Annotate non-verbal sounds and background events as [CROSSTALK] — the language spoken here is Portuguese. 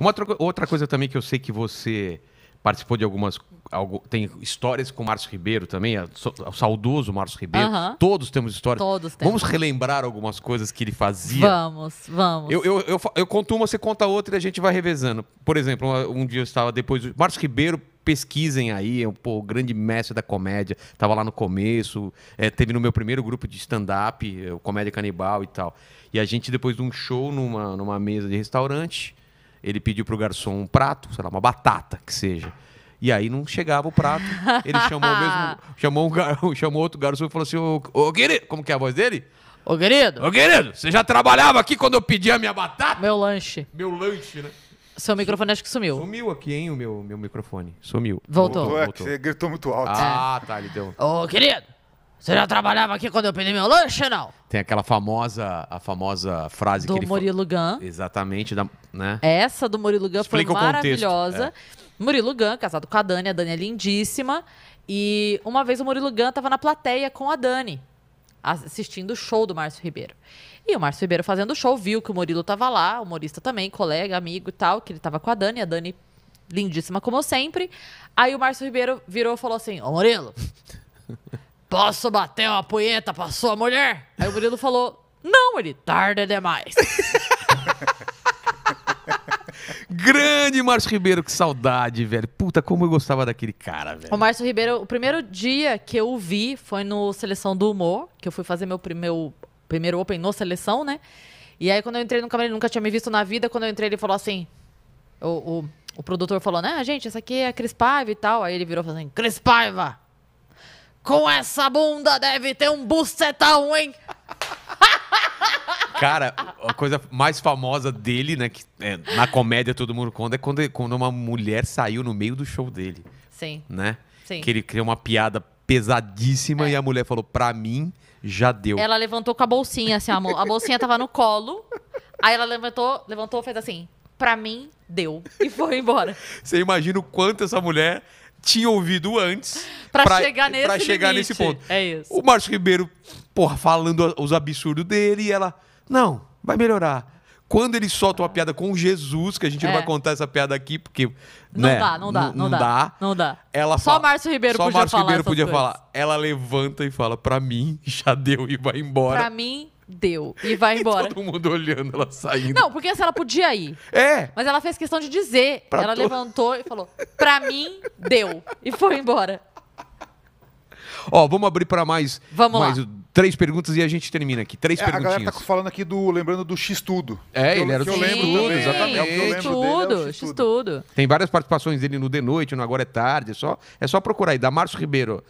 Uma outra, outra coisa também que eu sei que você participou de algumas. Algo, tem histórias com o Márcio Ribeiro também, o saudoso Márcio Ribeiro. Todos temos histórias. Todos temos. Vamos relembrar algumas coisas que ele fazia. Vamos, vamos. Eu, eu, eu, eu conto uma, você conta outra e a gente vai revezando. Por exemplo, um dia eu estava depois. Márcio Ribeiro, pesquisem aí, é um pô, grande mestre da comédia. Estava lá no começo, é, teve no meu primeiro grupo de stand-up, é, Comédia Canibal e tal. E a gente, depois de um show numa, numa mesa de restaurante ele pediu para o garçom um prato, sei lá, uma batata que seja. E aí não chegava o prato. Ele chamou mesmo, [LAUGHS] chamou, um gar... [LAUGHS] chamou outro garçom e falou assim: ô, ô querido, como que é a voz dele? Ô querido. Ô querido, você já trabalhava aqui quando eu pedi a minha batata? Meu lanche. Meu lanche, né? Seu microfone acho que sumiu. Sumiu aqui, hein, o meu, meu microfone. Sumiu. Voltou. Voltou. É, você gritou muito alto. Ah, tá, ele deu. Ô, querido. Você já trabalhava aqui quando eu pedi meu lanche, não? Tem aquela famosa, a famosa frase do que ele Murilo Gun. Exatamente, da, né? Essa do Murilo Gun Explica foi maravilhosa. É. Murilo Gun, casado com a Dani, a Dani é lindíssima. E uma vez o Murilo Gun estava na plateia com a Dani, assistindo o show do Márcio Ribeiro. E o Márcio Ribeiro fazendo o show, viu que o Murilo estava lá, humorista também, colega, amigo e tal, que ele estava com a Dani, a Dani lindíssima como sempre. Aí o Márcio Ribeiro virou e falou assim: Ô Murilo, Posso bater uma punheta pra sua mulher? Aí o Murilo falou: Não, ele tarda demais. [LAUGHS] Grande Márcio Ribeiro, que saudade, velho. Puta, como eu gostava daquele cara, velho. O Márcio Ribeiro, o primeiro dia que eu vi foi no Seleção do Humor, que eu fui fazer meu, primeiro primeiro Open no Seleção, né? E aí, quando eu entrei no camarim, ele nunca tinha me visto na vida. Quando eu entrei, ele falou assim: o, o, o produtor falou, né, gente, essa aqui é a Cris Paiva e tal. Aí ele virou falando assim: Cris Paiva! Com essa bunda deve ter um bucetão, hein? [LAUGHS] Cara, a coisa mais famosa dele, né? Que é, na comédia todo mundo conta, é quando, quando uma mulher saiu no meio do show dele. Sim. Né? Sim. Que ele criou uma piada pesadíssima é. e a mulher falou: pra mim, já deu. Ela levantou com a bolsinha, assim, a, a bolsinha tava no colo. Aí ela levantou, levantou, fez assim: pra mim, deu. E foi embora. Você imagina o quanto essa mulher tinha ouvido antes para chegar, nesse, pra chegar nesse ponto. É isso. O Márcio Ribeiro, porra, falando os absurdos dele e ela, não, vai melhorar. Quando ele solta uma piada com Jesus, que a gente é. não vai contar essa piada aqui, porque. Não né, dá, não dá, não dá, Não dá. Ela só fala, Márcio Ribeiro só podia Márcio falar. Ribeiro podia coisas. falar. Ela levanta e fala: pra mim, já deu e vai embora. Pra mim, deu. E vai embora. E todo mundo olhando ela saindo. Não, porque se assim, ela podia ir. É. Mas ela fez questão de dizer. Pra ela levantou e falou: pra mim, deu. E foi embora. Ó, vamos abrir para mais. Vamos mais lá. Três perguntas e a gente termina aqui. Três é, perguntinhas. A galera tá falando aqui do lembrando do X tudo. É, ele era do X tudo, exatamente. É o que eu lembro é tudo, é X tudo. Tem várias participações dele no de noite, no agora é tarde, é só é só procurar aí da Márcio Ribeiro.